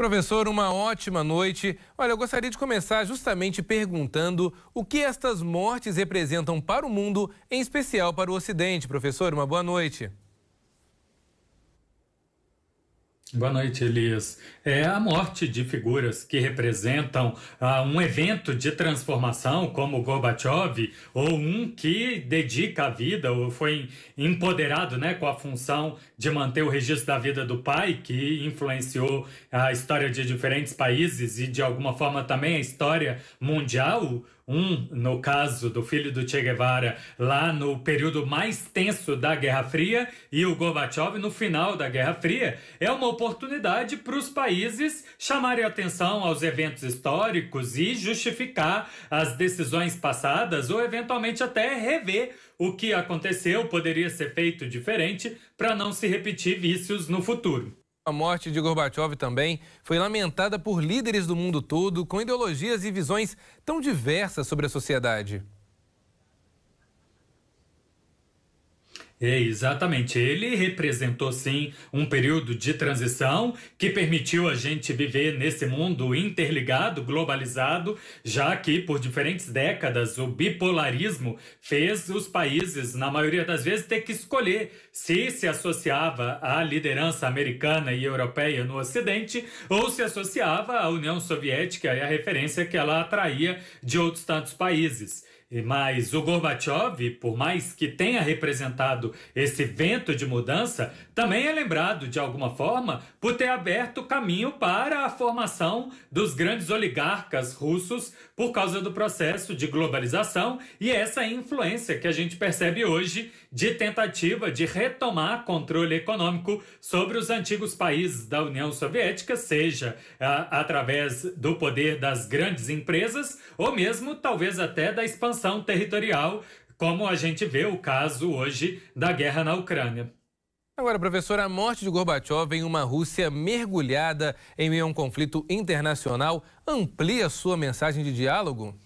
Professor, uma ótima noite. Olha, eu gostaria de começar justamente perguntando o que estas mortes representam para o mundo, em especial para o Ocidente. Professor, uma boa noite. Boa noite, Elias. É a morte de figuras que representam ah, um evento de transformação, como Gorbachev, ou um que dedica a vida, ou foi empoderado né, com a função de manter o registro da vida do pai, que influenciou a história de diferentes países e, de alguma forma, também a história mundial. Um, no caso do filho do Che Guevara, lá no período mais tenso da Guerra Fria, e o Gorbachev no final da Guerra Fria, é uma oportunidade para os países chamarem atenção aos eventos históricos e justificar as decisões passadas ou eventualmente até rever o que aconteceu poderia ser feito diferente para não se repetir vícios no futuro. A morte de Gorbachev também foi lamentada por líderes do mundo todo com ideologias e visões tão diversas sobre a sociedade. É, exatamente. Ele representou, sim, um período de transição que permitiu a gente viver nesse mundo interligado, globalizado, já que por diferentes décadas o bipolarismo fez os países, na maioria das vezes, ter que escolher se se associava à liderança americana e europeia no Ocidente ou se associava à União Soviética e à referência que ela atraía de outros tantos países. Mas o Gorbachev, por mais que tenha representado esse vento de mudança, também é lembrado, de alguma forma, por ter aberto caminho para a formação dos grandes oligarcas russos por causa do processo de globalização e essa influência que a gente percebe hoje de tentativa de retomar controle econômico sobre os antigos países da União Soviética, seja a, ah, através do poder das grandes empresas ou mesmo talvez até da expansão expansão territorial, como a gente vê o caso hoje da guerra na Ucrânia. Agora, professor, a morte de Gorbachev em uma Rússia mergulhada em meio a um conflito internacional amplia sua mensagem de diálogo?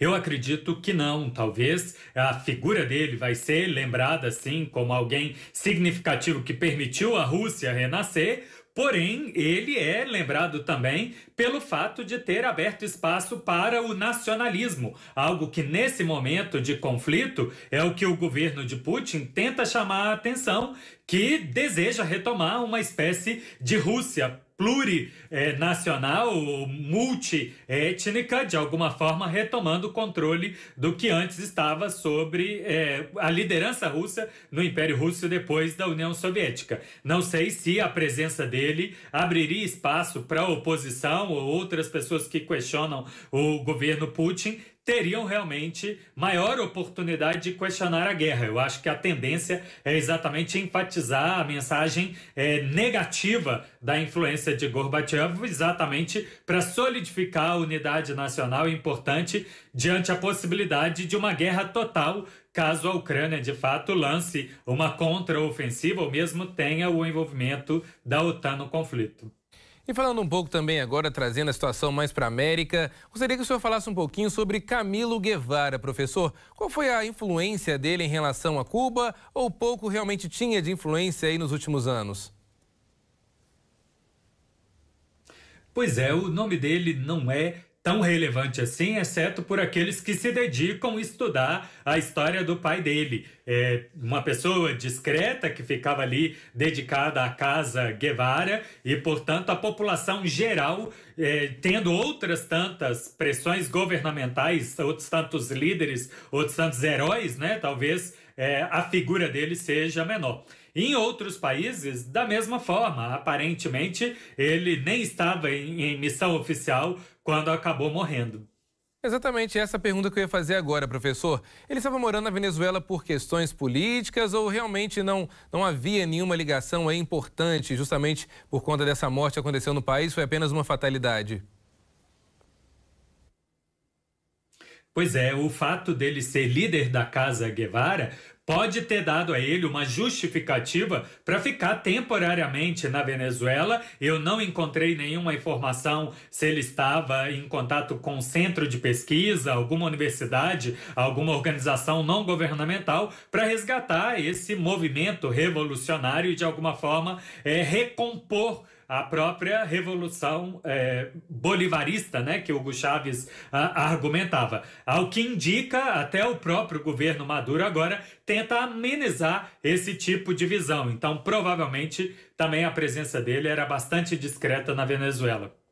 Eu acredito que não. Talvez a figura dele vai ser lembrada assim como alguém significativo que permitiu a Rússia renascer, Porém, ele é lembrado também pelo fato de ter aberto espaço para o nacionalismo, algo que nesse momento de conflito é o que o governo de Putin tenta chamar a atenção, que deseja retomar uma espécie de Rússia plurinacional, eh, multiétnica, de alguma forma retomando o controle do que antes estava sobre é, a liderança russa no Império Russo depois da União Soviética. Não sei se a presença dele abriria espaço para a oposição ou outras pessoas que questionam o governo Putin teriam realmente maior oportunidade de questionar a guerra. Eu acho que a tendência é exatamente enfatizar a mensagem é, negativa da influência de Gorbachev, exatamente para solidificar a unidade nacional importante diante a possibilidade de uma guerra total caso a Ucrânia de fato lance uma contraofensiva ou mesmo tenha o envolvimento da OTAN no conflito. E falando um pouco também agora, trazendo a situação mais para a América, gostaria que o senhor falasse um pouquinho sobre Camilo Guevara, professor. Qual foi a influência dele em relação a Cuba ou pouco realmente tinha de influência aí nos últimos anos? Pois é, o nome dele não é tão relevante assim, exceto por aqueles que se dedicam a estudar a história do pai dele. É uma pessoa discreta que ficava ali dedicada à casa Guevara e, portanto, a população geral, é, tendo outras tantas pressões governamentais, outros tantos líderes, outros tantos heróis, né? Talvez é, a figura dele seja menor. Em outros países, da mesma forma, aparentemente, ele nem estava em, em missão oficial quando acabou morrendo. Exatamente essa pergunta que eu ia fazer agora, professor. Ele estava morando na Venezuela por questões políticas ou realmente não, não havia nenhuma ligação importante, justamente por conta dessa morte que aconteceu no país? Foi apenas uma fatalidade? Pois é, o fato dele ser líder da Casa Guevara pode ter dado a ele uma justificativa para ficar temporariamente na Venezuela. Eu não encontrei nenhuma informação se ele estava em contato com um centro de pesquisa, alguma universidade, alguma organização não governamental para resgatar esse movimento revolucionário e de alguma forma é, recompor a própria revolução é, bolivarista, né, que Hugo Chávez a, argumentava. Ao que indica, até o próprio governo Maduro agora tenta amenizar esse tipo de visão. Então, provavelmente, também a presença dele era bastante discreta na Venezuela.